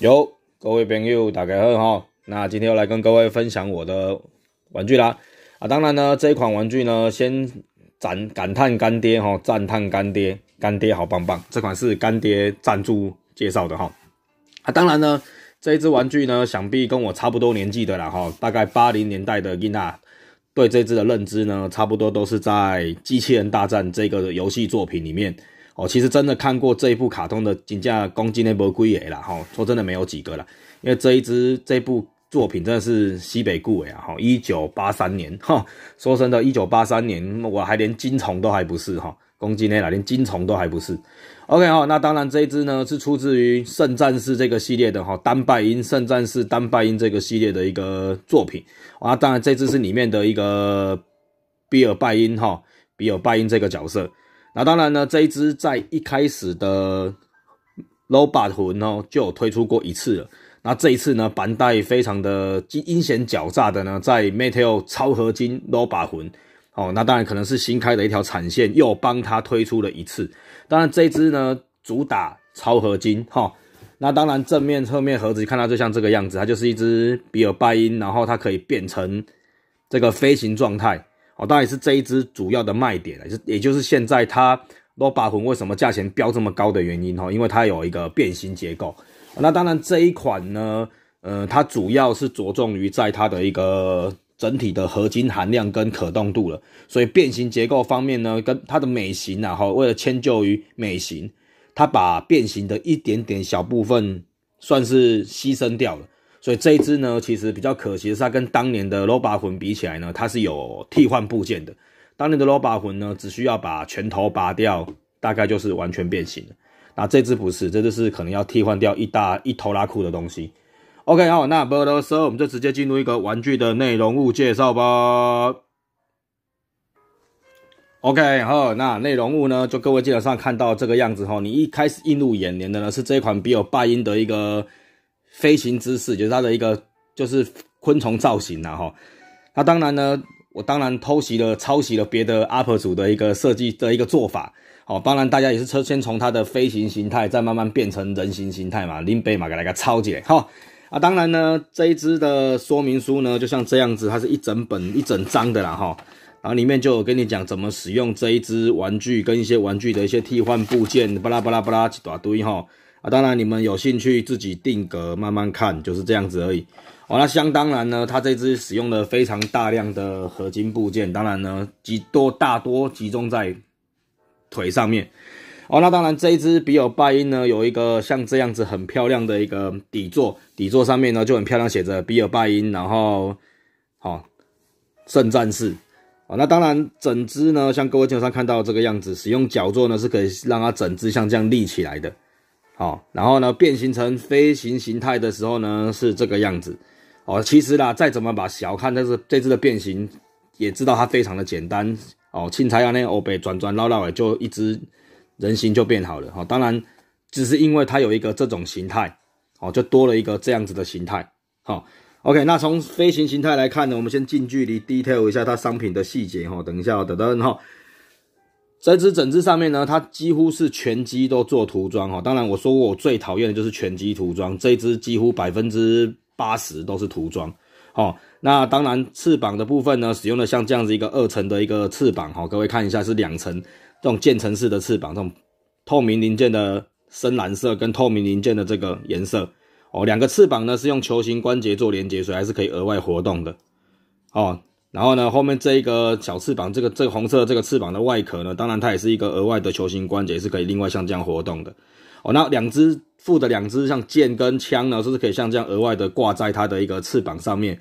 有各位朋友，大家好哈，那今天又来跟各位分享我的玩具啦啊！当然呢，这一款玩具呢，先赞感叹干爹哈，赞叹干爹，干爹好棒棒！这款是干爹赞助介绍的哈啊！当然呢，这一只玩具呢，想必跟我差不多年纪的啦哈，大概八零年代的 n 娜，对这只的认知呢，差不多都是在《机器人大战》这个游戏作品里面。哦，其实真的看过这一部卡通的《金甲攻击那波龟也了哦，说真的，没有几个了，因为这一支这部作品真的是西北固伪啊哈。一九八三年 哈，说真的，一九八三年我还连金虫都还不是哈。攻击那哪连金虫都还不是。OK 哈，那当然这一支呢是出自于《圣战士》这个系列的哈。丹拜因《圣战士》丹拜因这个系列的一个作品啊。当然，这支只是里面的一个比尔拜因哈，比尔拜因这个角色。那当然呢，这一支在一开始的 Robat 魂哦，就有推出过一次了。那这一次呢，板带非常的阴险狡诈的呢，在 Metal 超合金 Robat 魂哦。那当然可能是新开的一条产线，又帮他推出了一次。当然这一支呢，主打超合金哈。那当然正面、侧面盒子看到就像这个样子，它就是一只比尔拜因，然后它可以变成这个飞行状态。哦，当然是这一支主要的卖点也是也就是现在它罗巴魂为什么价钱标这么高的原因哦，因为它有一个变形结构。那当然这一款呢，呃，它主要是着重于在它的一个整体的合金含量跟可动度了。所以变形结构方面呢，跟它的美型啊，哈，为了迁就于美型，它把变形的一点点小部分算是牺牲掉了。所以这一只呢，其实比较可惜的是，它跟当年的 Roba 魂比起来呢，它是有替换部件的。当年的 Roba 魂呢，只需要把拳头拔掉，大概就是完全变形了。那这只不是，这只是可能要替换掉一大一头拉裤的东西。OK，好，那不多说，我们就直接进入一个玩具的内容物介绍吧。OK，好，那内容物呢，就各位基本上看到这个样子后，你一开始映入眼帘的呢，是这一款比尔巴音的一个。飞行姿势就是它的一个，就是昆虫造型啦哈。那当然呢，我当然偷袭了、抄袭了别的 UP 主的一个设计的一个做法。哦，当然大家也是车先从它的飞行形态，再慢慢变成人形形态嘛。林背马给大家抄解哈。啊，当然呢，这一只的说明书呢，就像这样子，它是一整本一整张的啦哈。然后里面就有跟你讲怎么使用这一只玩具，跟一些玩具的一些替换部件，巴拉巴拉巴拉一大堆哈。啊，当然你们有兴趣自己定格慢慢看，就是这样子而已。哦，那相当然呢，它这只使用了非常大量的合金部件，当然呢，极多大多集中在腿上面。哦，那当然这一只比尔拜因呢，有一个像这样子很漂亮的一个底座，底座上面呢就很漂亮，写着比尔拜因，然后好圣战士。哦，那当然整只呢，像各位头上看到这个样子，使用脚座呢是可以让它整只像这样立起来的。好，然后呢，变形成飞行形态的时候呢，是这个样子。哦，其实啦，再怎么把小看，但是这只的变形，也知道它非常的简单。哦，青菜啊，那欧北转转绕绕，就一只人形就变好了。哈，当然，只是因为它有一个这种形态，哦，就多了一个这样子的形态。好，OK，那从飞行形态来看呢，我们先近距离 detail 一下它商品的细节。哈，等一下，等等，哈。这只整只上面呢，它几乎是全机都做涂装哈。当然，我说过我最讨厌的就是全机涂装，这只几乎百分之八十都是涂装哦。那当然，翅膀的部分呢，使用的像这样子一个二层的一个翅膀哈。各位看一下，是两层这种渐层式的翅膀，这种透明零件的深蓝色跟透明零件的这个颜色哦。两个翅膀呢是用球形关节做连接，所以还是可以额外活动的哦。然后呢，后面这一个小翅膀，这个这个红色这个翅膀的外壳呢，当然它也是一个额外的球形关节，是可以另外像这样活动的。哦，那两只负的两只像剑跟枪呢，就是可以像这样额外的挂在它的一个翅膀上面？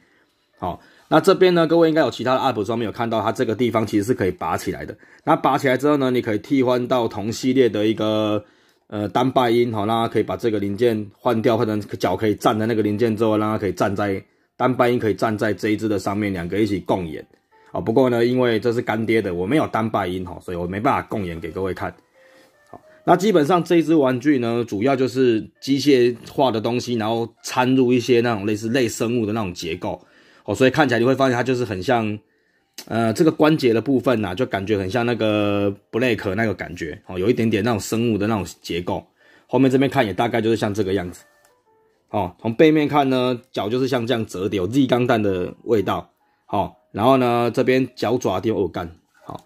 好，那这边呢，各位应该有其他的 UP 上面有看到，它这个地方其实是可以拔起来的。那拔起来之后呢，你可以替换到同系列的一个呃单拜音，好，让它可以把这个零件换掉，换成脚可以站的那个零件之后，让它可以站在。单拜音可以站在这一只的上面，两个一起共演啊。不过呢，因为这是干爹的，我没有单拜音哈，所以我没办法共演给各位看。好，那基本上这一只玩具呢，主要就是机械化的东西，然后掺入一些那种类似类生物的那种结构哦，所以看起来你会发现它就是很像，呃，这个关节的部分呢，就感觉很像那个布雷克那个感觉哦，有一点点那种生物的那种结构。后面这边看也大概就是像这个样子。哦，从背面看呢，脚就是像这样折叠，有 Z 钢弹的味道。好，然后呢，这边脚爪地方有干，好，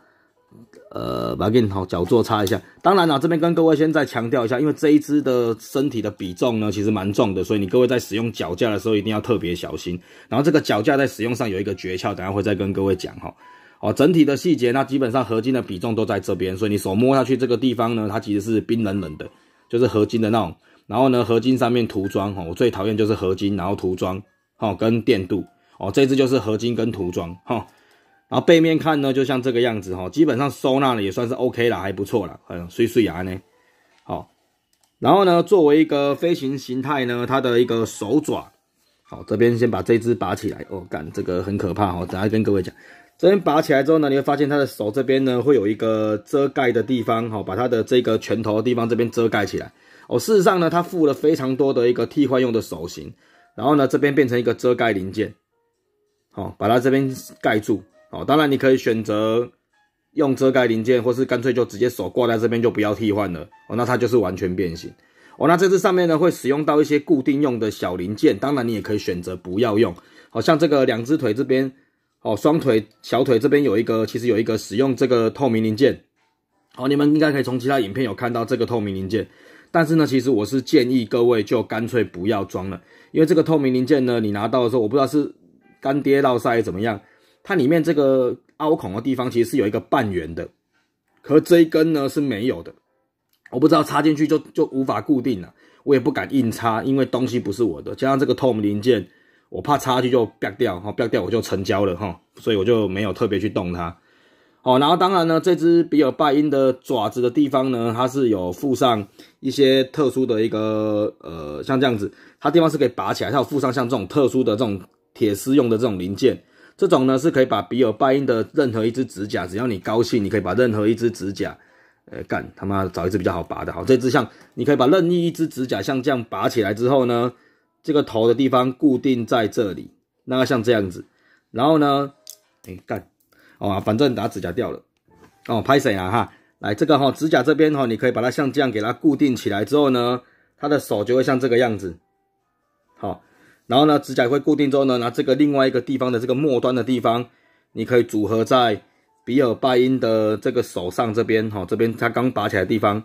呃，把它给好脚座擦一下。当然了，这边跟各位先再强调一下，因为这一只的身体的比重呢，其实蛮重的，所以你各位在使用脚架的时候一定要特别小心。然后这个脚架在使用上有一个诀窍，等下会再跟各位讲哈。哦，整体的细节，那基本上合金的比重都在这边，所以你手摸下去这个地方呢，它其实是冰冷冷的，就是合金的那种。然后呢，合金上面涂装哦，我最讨厌就是合金，然后涂装哦跟电镀哦，这只就是合金跟涂装哈。然后背面看呢，就像这个样子哈，基本上收纳了也算是 OK 啦，还不错啦，嗯，碎碎牙呢，好。然后呢，作为一个飞行形态呢，它的一个手爪，好，这边先把这只拔起来哦，干这个很可怕哈。等下跟各位讲，这边拔起来之后呢，你会发现它的手这边呢会有一个遮盖的地方哈，把它的这个拳头的地方这边遮盖起来。哦，事实上呢，它附了非常多的一个替换用的手型，然后呢，这边变成一个遮盖零件，好，把它这边盖住。哦，当然你可以选择用遮盖零件，或是干脆就直接手挂在这边就不要替换了。哦，那它就是完全变形。哦，那这次上面呢会使用到一些固定用的小零件，当然你也可以选择不要用。好像这个两只腿这边，哦，双腿小腿这边有一个，其实有一个使用这个透明零件。好，你们应该可以从其他影片有看到这个透明零件。但是呢，其实我是建议各位就干脆不要装了，因为这个透明零件呢，你拿到的时候，我不知道是干爹到塞还是怎么样，它里面这个凹孔的地方其实是有一个半圆的，可这一根呢是没有的，我不知道插进去就就无法固定了，我也不敢硬插，因为东西不是我的，加上这个透明零件，我怕插进去就掉掉，哈掉掉我就成交了，哈，所以我就没有特别去动它。好，然后当然呢，这只比尔拜因的爪子的地方呢，它是有附上一些特殊的一个呃，像这样子，它地方是可以拔起来，它有附上像这种特殊的这种铁丝用的这种零件，这种呢是可以把比尔拜因的任何一只指甲，只要你高兴，你可以把任何一只指甲，呃，干他妈找一只比较好拔的，好，这只像你可以把任意一只指甲像这样拔起来之后呢，这个头的地方固定在这里，那像这样子，然后呢，诶，干。哦，反正打指甲掉了，哦，拍谁啊？哈，来这个哈，指甲这边哈，你可以把它像这样给它固定起来之后呢，它的手就会像这个样子。好，然后呢，指甲会固定之后呢，拿这个另外一个地方的这个末端的地方，你可以组合在比尔·拜因的这个手上这边。哈，这边他刚拔起来地方，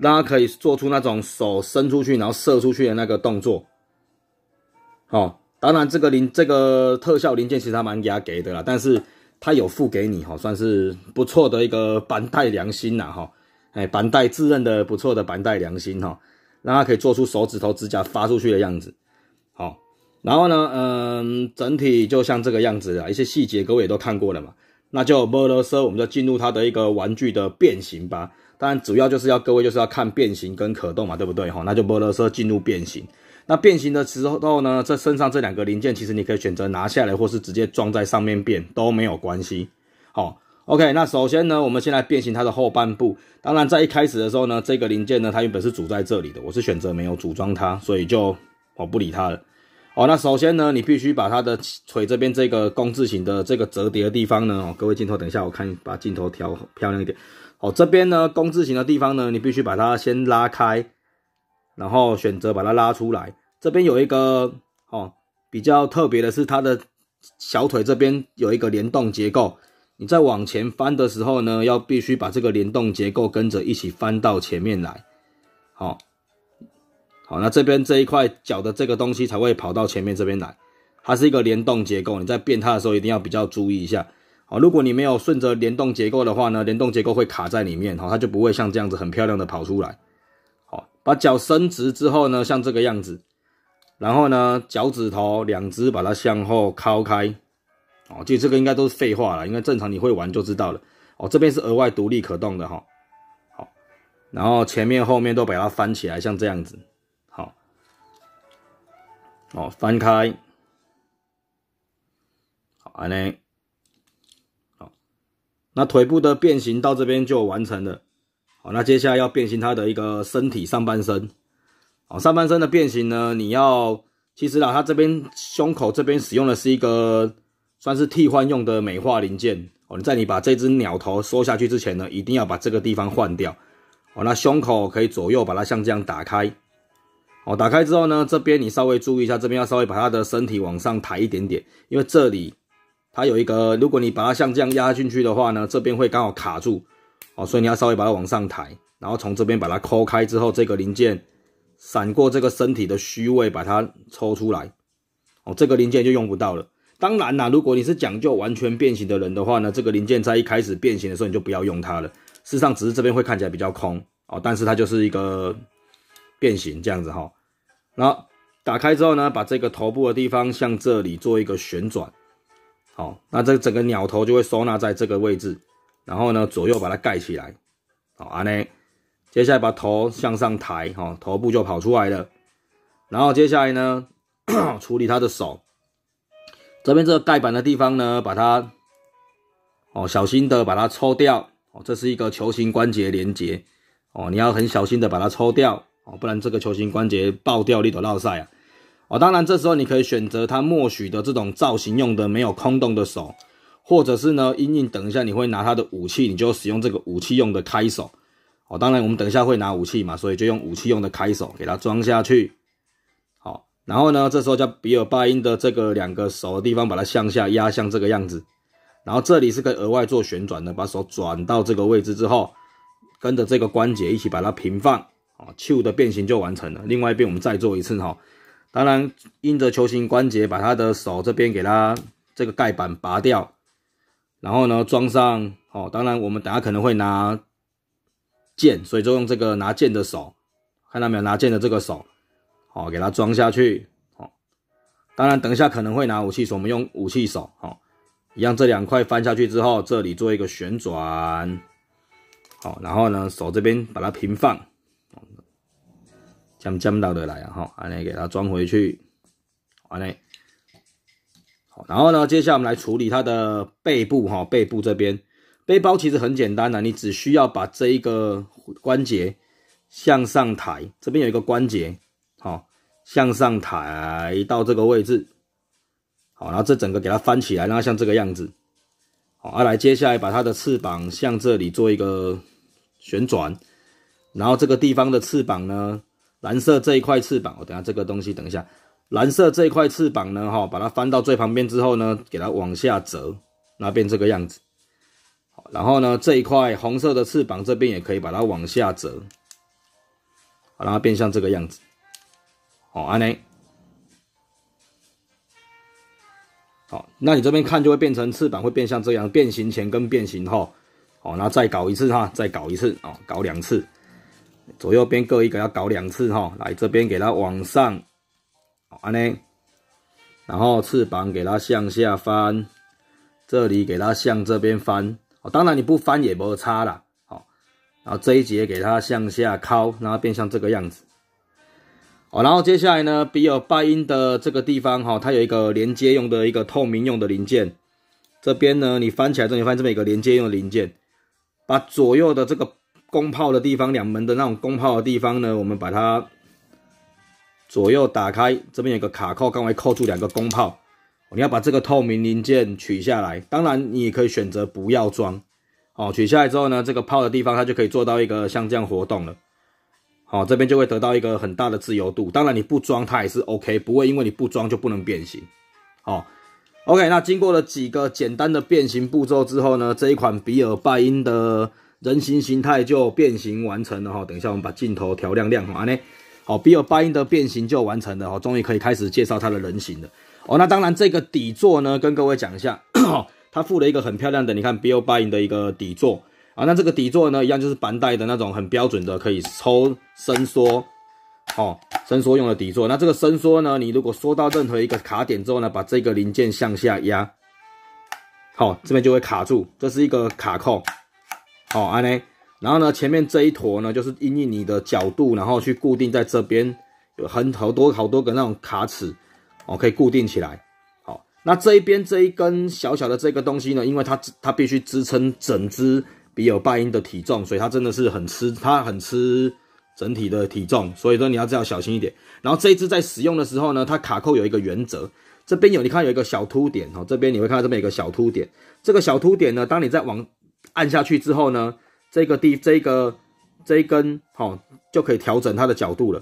它可以做出那种手伸出去，然后射出去的那个动作。好，当然这个零这个特效零件其实还蛮他给的啦，但是。他有付给你哈，算是不错的一个板带良心呐哈，哎，板带自认的不错的板带良心哈，让他可以做出手指头指甲发出去的样子，好，然后呢，嗯，整体就像这个样子啦，一些细节各位也都看过了嘛，那就摩托车，我们就进入它的一个玩具的变形吧，当然主要就是要各位就是要看变形跟可动嘛，对不对哈？那就摩托车进入变形。那变形的时候呢，这身上这两个零件其实你可以选择拿下来，或是直接装在上面变都没有关系。好，OK，那首先呢，我们先来变形它的后半部。当然在一开始的时候呢，这个零件呢，它原本是组在这里的，我是选择没有组装它，所以就我不理它了。哦，那首先呢，你必须把它的腿这边这个工字形的这个折叠的地方呢，哦，各位镜头，等一下我看把镜头调漂亮一点。哦，这边呢，工字形的地方呢，你必须把它先拉开，然后选择把它拉出来。这边有一个哦，比较特别的是，它的小腿这边有一个联动结构。你在往前翻的时候呢，要必须把这个联动结构跟着一起翻到前面来。好，好，那这边这一块脚的这个东西才会跑到前面这边来，它是一个联动结构。你在变它的时候一定要比较注意一下。哦，如果你没有顺着联动结构的话呢，联动结构会卡在里面。哦，它就不会像这样子很漂亮的跑出来。好，把脚伸直之后呢，像这个样子。然后呢，脚趾头两只把它向后敲开，哦，就这个应该都是废话了，因为正常你会玩就知道了。哦，这边是额外独立可动的哈，好，然后前面后面都把它翻起来，像这样子，好，哦，翻开，好，安内，好，那腿部的变形到这边就完成了，好，那接下来要变形它的一个身体上半身。哦，上半身的变形呢？你要，其实啊，它这边胸口这边使用的是一个算是替换用的美化零件哦。你在你把这只鸟头收下去之前呢，一定要把这个地方换掉哦。那胸口可以左右把它像这样打开哦。打开之后呢，这边你稍微注意一下，这边要稍微把它的身体往上抬一点点，因为这里它有一个，如果你把它像这样压进去的话呢，这边会刚好卡住哦。所以你要稍微把它往上抬，然后从这边把它抠开之后，这个零件。闪过这个身体的虚位，把它抽出来，哦，这个零件就用不到了。当然啦，如果你是讲究完全变形的人的话呢，这个零件在一开始变形的时候你就不要用它了。事实上，只是这边会看起来比较空哦，但是它就是一个变形这样子哈。然后打开之后呢，把这个头部的地方向这里做一个旋转，好，那这整个鸟头就会收纳在这个位置，然后呢，左右把它盖起来，好，阿内。接下来把头向上抬，哈，头部就跑出来了。然后接下来呢，处理他的手，这边这个盖板的地方呢，把它，哦，小心的把它抽掉，哦，这是一个球形关节连接，哦，你要很小心的把它抽掉，哦，不然这个球形关节爆掉，力都绕塞啊，哦，当然这时候你可以选择他默许的这种造型用的没有空洞的手，或者是呢，阴影等一下你会拿他的武器，你就使用这个武器用的开手。哦，当然，我们等一下会拿武器嘛，所以就用武器用的开手给它装下去。好，然后呢，这时候叫比尔·巴音的这个两个手的地方，把它向下压，像这个样子。然后这里是个额外做旋转的，把手转到这个位置之后，跟着这个关节一起把它平放。哦，Q 的变形就完成了。另外一边我们再做一次哈。当然，因着球形关节把它的手这边给它这个盖板拔掉，然后呢装上。哦，当然，我们等下可能会拿。剑，所以就用这个拿剑的手，看到没有？拿剑的这个手，好，给它装下去，好。当然，等一下可能会拿武器，手，我们用武器手，好。一样，这两块翻下去之后，这里做一个旋转，好。然后呢，手这边把它平放，将将到的来，哈，安内给它装回去，完了。好，然后呢，接下来我们来处理它的背部，哈，背部这边。背包其实很简单的，你只需要把这一个关节向上抬，这边有一个关节，好，向上抬到这个位置，好，然后这整个给它翻起来，然后像这个样子，好，啊、来接下来把它的翅膀向这里做一个旋转，然后这个地方的翅膀呢，蓝色这一块翅膀，我等下这个东西等一下，蓝色这一块翅膀呢，哈，把它翻到最旁边之后呢，给它往下折，那变这个样子。然后呢，这一块红色的翅膀这边也可以把它往下折，让它变像这个样子。哦，安呢？好，那你这边看就会变成翅膀，会变像这样变形前跟变形后。哦，那再搞一次哈，再搞一次哦，搞两次，左右边各一个，要搞两次哈。来这边给它往上，安呢？然后翅膀给它向下翻，这里给它向这边翻。哦，当然你不翻也没差啦。好，然后这一节给它向下敲，然后变像这个样子。哦，然后接下来呢，比尔拜因的这个地方哈，它有一个连接用的一个透明用的零件。这边呢，你翻起来，之你发翻这么一个连接用的零件，把左右的这个弓炮的地方，两门的那种弓炮的地方呢，我们把它左右打开，这边有个卡扣，刚才扣住两个弓炮。你要把这个透明零件取下来，当然你也可以选择不要装。哦，取下来之后呢，这个泡的地方它就可以做到一个像这样活动了。哦，这边就会得到一个很大的自由度。当然你不装它也是 OK，不会因为你不装就不能变形。哦 o k 那经过了几个简单的变形步骤之后呢，这一款比尔拜因的人形形态就变形完成了哈。等一下我们把镜头调亮亮，好安呢。好，Bill b y 的变形就完成了，哦，终于可以开始介绍它的人形了。哦，那当然，这个底座呢，跟各位讲一下，它附了一个很漂亮的，你看 Bill b y 的一个底座啊。那这个底座呢，一样就是板带的那种很标准的，可以抽伸缩，哦，伸缩用的底座。那这个伸缩呢，你如果缩到任何一个卡点之后呢，把这个零件向下压，好，这边就会卡住，这是一个卡扣，哦，安内。然后呢，前面这一坨呢，就是因据你的角度，然后去固定在这边，有很好多好多个那种卡尺，哦，可以固定起来。好，那这一边这一根小小的这个东西呢，因为它它必须支撑整支笔尔拜因的体重，所以它真的是很吃，它很吃整体的体重，所以说你要这要小心一点。然后这一只在使用的时候呢，它卡扣有一个原则，这边有你看有一个小凸点，哦，这边你会看到这边有个小凸点，这个小凸点呢，当你在往按下去之后呢。这个地这个这一根好就可以调整它的角度了。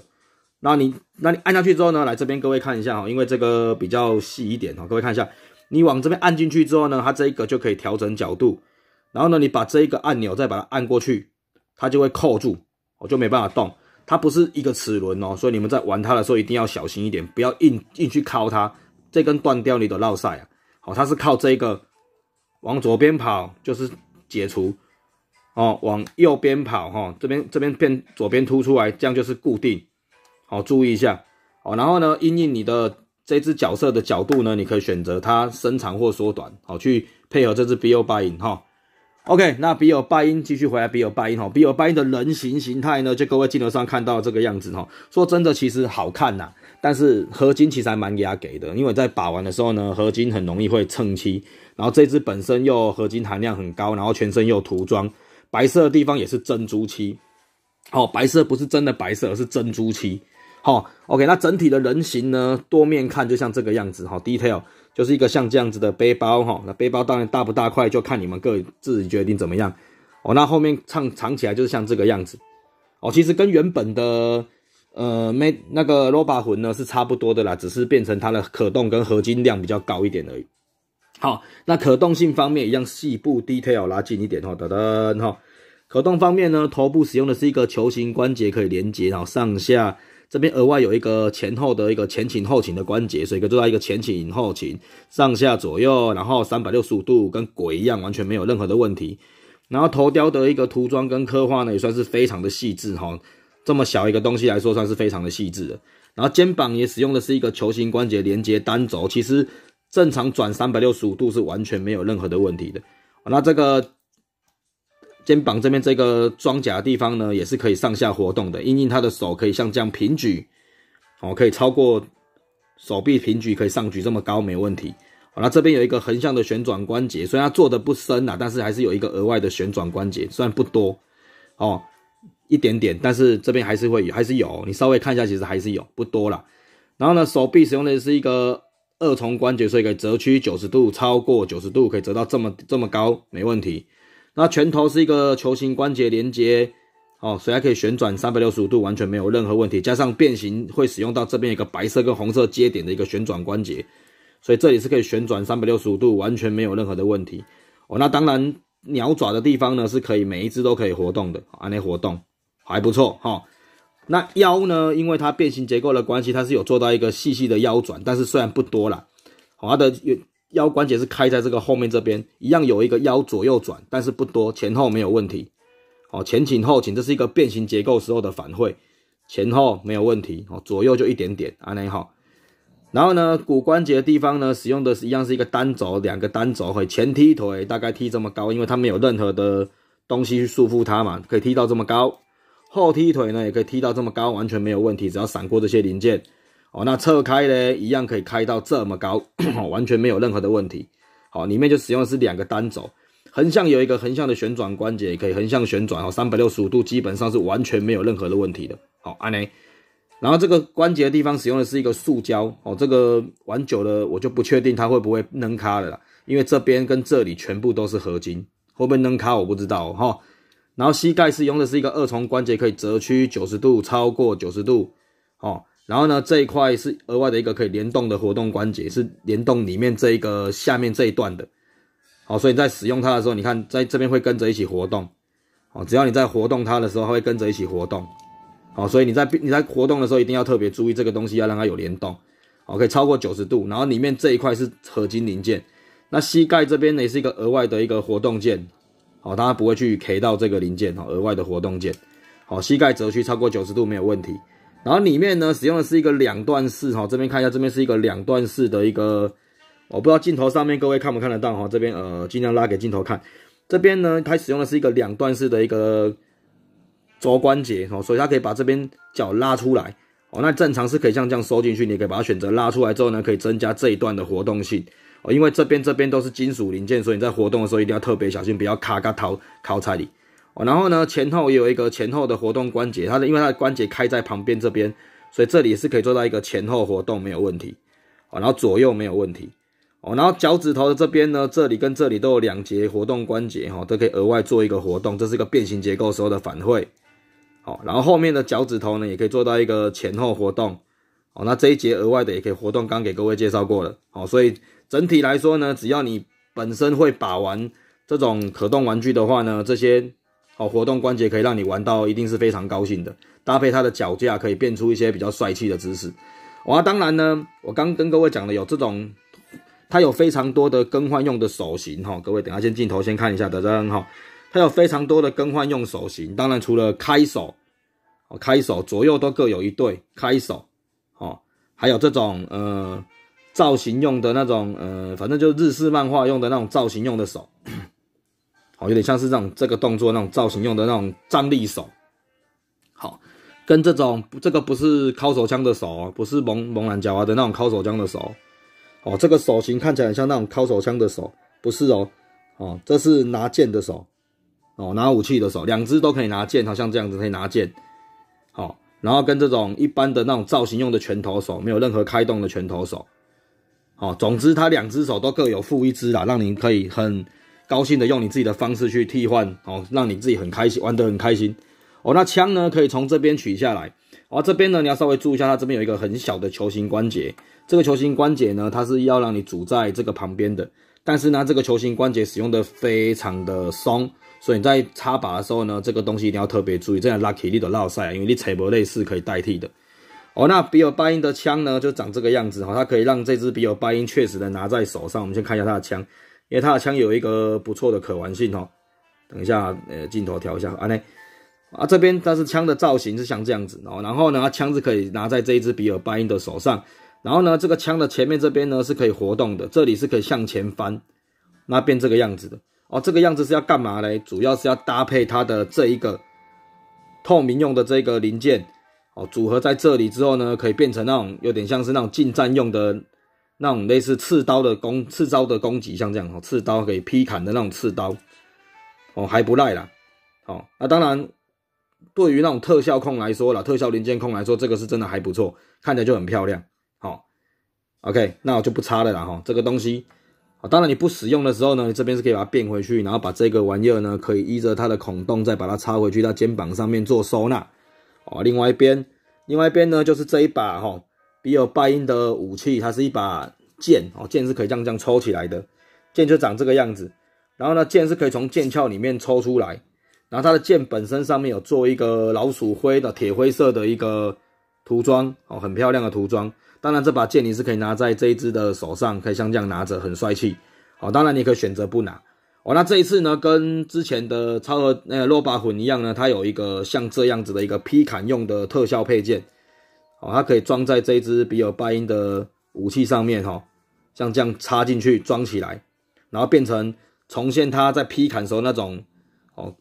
那你那你按下去之后呢？来这边各位看一下哈，因为这个比较细一点哈，各位看一下，你往这边按进去之后呢，它这一个就可以调整角度。然后呢，你把这一个按钮再把它按过去，它就会扣住，我就没办法动。它不是一个齿轮哦，所以你们在玩它的时候一定要小心一点，不要硬硬去敲它，这根断掉你的绕塞啊。好，它是靠这个往左边跑就是解除。哦，往右边跑哈，这边这边变左边凸出来，这样就是固定。好，注意一下。好，然后呢，因应你的这只角色的角度呢，你可以选择它伸长或缩短。好，去配合这只 B O 八音哈。OK，那 B O 八因继续回来，B O 八因哈。B O 八因的人形形态呢，就各位镜头上看到这个样子哈。说真的，其实好看呐，但是合金其实还蛮压给的，因为在把玩的时候呢，合金很容易会蹭漆。然后这只本身又合金含量很高，然后全身又涂装。白色的地方也是珍珠漆，好，白色不是真的白色，而是珍珠漆。好，OK，那整体的人形呢，多面看就像这个样子。哈，detail 就是一个像这样子的背包。哈，那背包当然大不大块，就看你们各自己决定怎么样。哦，那后面藏藏起来就是像这个样子。哦，其实跟原本的呃没那个罗巴魂呢是差不多的啦，只是变成它的可动跟合金量比较高一点而已。好，那可动性方面一样，细部 detail 拉近一点哈，噔噔哈。可动方面呢，头部使用的是一个球形关节可以连接，然后上下这边额外有一个前后的一个前倾后倾的关节，所以可以做到一个前倾后倾、上下左右，然后三百六十五度跟鬼一样，完全没有任何的问题。然后头雕的一个涂装跟刻画呢，也算是非常的细致哈，这么小一个东西来说算是非常的细致的。然后肩膀也使用的是一个球形关节连接单轴，其实。正常转三百六十五度是完全没有任何的问题的。那这个肩膀这边这个装甲地方呢，也是可以上下活动的，因为他的手可以像这样平举，哦，可以超过手臂平举可以上举这么高，没问题。那这边有一个横向的旋转关节，虽然它做的不深呐，但是还是有一个额外的旋转关节，虽然不多，哦，一点点，但是这边还是会还是有，你稍微看一下，其实还是有，不多了。然后呢，手臂使用的是一个。二重关节，所以可以折曲九十度，超过九十度可以折到这么这么高，没问题。那拳头是一个球形关节连接，哦，所以它可以旋转三百六十五度，完全没有任何问题。加上变形会使用到这边一个白色跟红色接点的一个旋转关节，所以这里是可以旋转三百六十五度，完全没有任何的问题。哦，那当然鸟爪的地方呢是可以每一只都可以活动的，啊，那活动还不错哈。那腰呢？因为它变形结构的关系，它是有做到一个细细的腰转，但是虽然不多啦，好，它的腰关节是开在这个后面这边，一样有一个腰左右转，但是不多，前后没有问题。哦，前倾后倾，这是一个变形结构时候的反馈，前后没有问题。哦，左右就一点点，安利好。然后呢，骨关节的地方呢，使用的是一样是一个单轴，两个单轴，会前踢腿，大概踢这么高，因为它没有任何的东西去束缚它嘛，可以踢到这么高。后踢腿呢，也可以踢到这么高，完全没有问题。只要闪过这些零件哦，那侧开呢，一样可以开到这么高，完全没有任何的问题。好，里面就使用的是两个单轴，横向有一个横向的旋转关节，也可以横向旋转哦，三百六十五度基本上是完全没有任何的问题的。好，安内，然后这个关节的地方使用的是一个塑胶哦，这个玩久了我就不确定它会不会扔卡的啦，因为这边跟这里全部都是合金，会不会扔卡我不知道哈。然后膝盖是用的是一个二重关节，可以折曲九十度，超过九十度，哦。然后呢，这一块是额外的一个可以联动的活动关节，是联动里面这一个下面这一段的，好。所以在使用它的时候，你看在这边会跟着一起活动，哦。只要你在活动它的时候，它会跟着一起活动，好。所以你在你在活动的时候，一定要特别注意这个东西要让它有联动哦，可以超过九十度，然后里面这一块是合金零件，那膝盖这边呢，也是一个额外的一个活动件。好，大家不会去 K 到这个零件哈，额外的活动键，好，膝盖折去超过九十度没有问题。然后里面呢，使用的是一个两段式哈，这边看一下，这边是一个两段式的一个，我不知道镜头上面各位看不看得到哈，这边呃尽量拉给镜头看。这边呢，它使用的是一个两段式的一个肘关节哈，所以它可以把这边脚拉出来。哦，那正常是可以像这样收进去，你可以把它选择拉出来之后呢，可以增加这一段的活动性。哦，因为这边这边都是金属零件，所以你在活动的时候一定要特别小心，不要卡卡头卡踩里哦。然后呢，前后也有一个前后的活动关节，它的因为它的关节开在旁边这边，所以这里是可以做到一个前后活动没有问题哦。然后左右没有问题哦。然后脚趾头的这边呢，这里跟这里都有两节活动关节哈，都可以额外做一个活动，这是一个变形结构时候的反馈。哦，然后后面的脚趾头呢，也可以做到一个前后活动。哦，那这一节额外的也可以活动，刚给各位介绍过了。哦，所以。整体来说呢，只要你本身会把玩这种可动玩具的话呢，这些哦活动关节可以让你玩到一定是非常高兴的。搭配它的脚架可以变出一些比较帅气的姿势。哇，当然呢，我刚跟各位讲的有这种，它有非常多的更换用的手型哈。各位等下先镜头先看一下，得得哈，它有非常多的更换用手型。当然除了开手，哦开手左右都各有一对开手，哦还有这种呃。造型用的那种，呃，反正就是日式漫画用的那种造型用的手，好，有点像是这种这个动作那种造型用的那种站立手，好，跟这种这个不是靠手枪的手，不是蒙蒙然脚啊的那种靠手枪的手，哦，这个手型看起来像那种靠手枪的手，不是哦，哦，这是拿剑的手，哦，拿武器的手，两只都可以拿剑，好像这样子可以拿剑，好，然后跟这种一般的那种造型用的拳头手，没有任何开动的拳头手。哦，总之它两只手都各有负一只啦，让你可以很高兴的用你自己的方式去替换哦，让你自己很开心，玩得很开心。哦，那枪呢，可以从这边取下来。哦，这边呢，你要稍微注意一下，它这边有一个很小的球形关节，这个球形关节呢，它是要让你组在这个旁边的。但是呢，这个球形关节使用的非常的松，所以你在插拔的时候呢，这个东西一定要特别注意，这样拉体力的拉塞因为你拆不类似可以代替的。哦，那比尔·巴音的枪呢，就长这个样子哈。它可以让这只比尔·巴音确实的拿在手上。我们先看一下它的枪，因为它的枪有一个不错的可玩性哦。等一下，呃，镜头调一下啊内，啊，这边它是枪的造型是像这样子，然后然后呢，枪是可以拿在这一只比尔·巴音的手上。然后呢，这个枪的前面这边呢是可以活动的，这里是可以向前翻，那变这个样子的。哦，这个样子是要干嘛嘞？主要是要搭配它的这一个透明用的这个零件。哦，组合在这里之后呢，可以变成那种有点像是那种近战用的，那种类似刺刀的攻，刺刀的攻击，像这样哦，刺刀可以劈砍的那种刺刀，哦还不赖啦。哦，那当然对于那种特效控来说了，特效零件控来说，这个是真的还不错，看起来就很漂亮。好，OK，那我就不插了啦哈，这个东西，哦，当然你不使用的时候呢，你这边是可以把它变回去，然后把这个玩意儿呢，可以依着它的孔洞再把它插回去，到肩膀上面做收纳。哦，另外一边，另外一边呢，就是这一把哈，比尔拜因的武器，它是一把剑哦，剑是可以这样这样抽起来的，剑就长这个样子。然后呢，剑是可以从剑鞘里面抽出来，然后它的剑本身上面有做一个老鼠灰的铁灰色的一个涂装哦，很漂亮的涂装。当然，这把剑你是可以拿在这一只的手上，可以像这样拿着，很帅气。哦，当然你可以选择不拿。好，那这一次呢，跟之前的超那个洛巴混一样呢，它有一个像这样子的一个劈砍用的特效配件，哦，它可以装在这支比尔拜因的武器上面哈，像这样插进去装起来，然后变成重现他在劈砍时候那种哦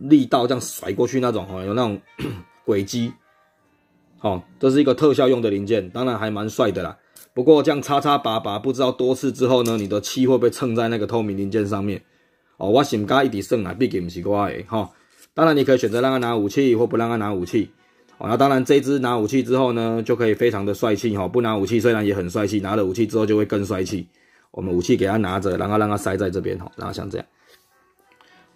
力道这样甩过去那种哦，有那种 轨迹，哦，这是一个特效用的零件，当然还蛮帅的啦。不过这样叉叉拔拔，不知道多次之后呢，你的漆会不会蹭在那个透明零件上面？哦，我心加一滴剩啊，毕竟不是我的哈。当然，你可以选择让他拿武器，或不让他拿武器。哦，那当然，这只拿武器之后呢，就可以非常的帅气哈。不拿武器虽然也很帅气，拿了武器之后就会更帅气。我们武器给他拿着，然后让他塞在这边哈，然后像这样。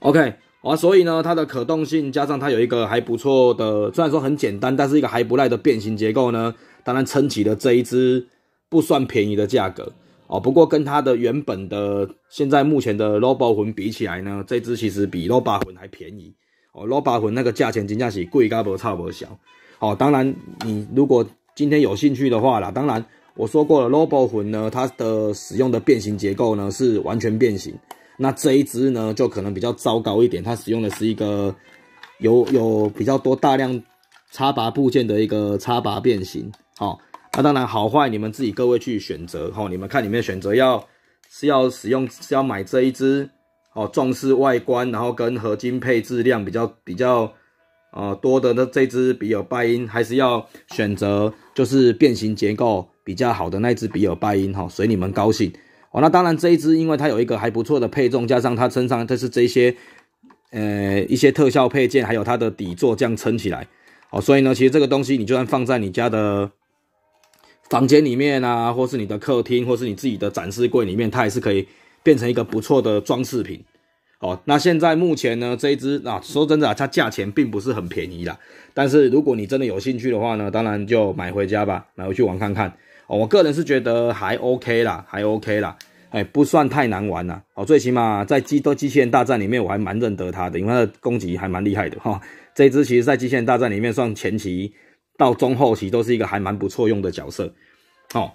OK，啊，所以呢，它的可动性加上它有一个还不错的，虽然说很简单，但是一个还不赖的变形结构呢。当然，撑起了这一只。不算便宜的价格哦，不过跟它的原本的现在目前的 Robo 魂比起来呢，这支其实比 Robo 魂还便宜哦。Robo 魂那个价钱金价是贵噶不差不小。好，当然你如果今天有兴趣的话啦，当然我说过了，r o b o 魂呢它的使用的变形结构呢是完全变形，那这一支呢就可能比较糟糕一点，它使用的是一个有有比较多大量插拔部件的一个插拔变形，好。那当然，好坏你们自己各位去选择哈。你们看你们的选择，要是要使用是要买这一只哦，重视外观，然后跟合金配质量比较比较呃多的那这只比尔拜因，还是要选择就是变形结构比较好的那只比尔拜因哈。随你们高兴哦。那当然，这一只因为它有一个还不错的配重，加上它身上它是这些呃一些特效配件，还有它的底座这样撑起来哦。所以呢，其实这个东西你就算放在你家的。房间里面啊，或是你的客厅，或是你自己的展示柜里面，它也是可以变成一个不错的装饰品。哦，那现在目前呢，这只啊，说真的啊，它价钱并不是很便宜啦。但是如果你真的有兴趣的话呢，当然就买回家吧，买回去玩看看。哦，我个人是觉得还 OK 啦，还 OK 啦，哎，不算太难玩啦。哦，最起码在机都机器人大战里面，我还蛮认得它的，因为它的攻击还蛮厉害的哈。这只其实在机器人大战里面算前期。到中后期都是一个还蛮不错用的角色，好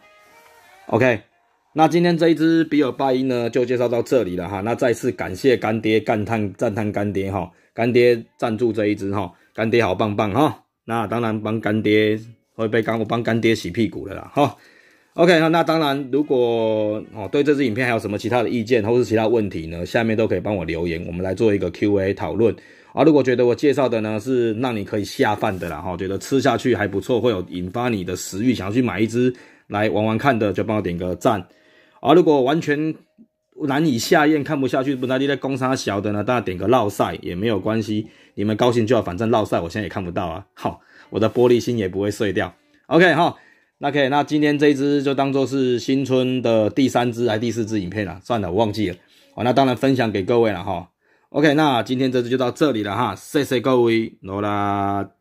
，OK，那今天这一支比尔拜因呢就介绍到这里了哈。那再次感谢干爹，赞叹赞叹干爹哈，干爹赞助这一支哈，干爹好棒棒哈。那当然帮干爹会被干我帮干爹洗屁股了啦哈。OK，那那当然如果哦对这支影片还有什么其他的意见或是其他问题呢？下面都可以帮我留言，我们来做一个 Q&A 讨论。啊，如果觉得我介绍的呢是让你可以下饭的啦，哈，觉得吃下去还不错，会有引发你的食欲，想要去买一只来玩玩看的，就帮我点个赞。啊，如果完全难以下咽，看不下去，本来你在工杀小的呢，大家点个闹赛也没有关系，你们高兴就好，反正闹赛我现在也看不到啊，好，我的玻璃心也不会碎掉。OK 哈，那可以，那今天这只就当做是新春的第三只还第四支影片了，算了，我忘记了。好，那当然分享给各位了哈。OK，那今天这只就到这里了哈，谢谢各位，罗拉。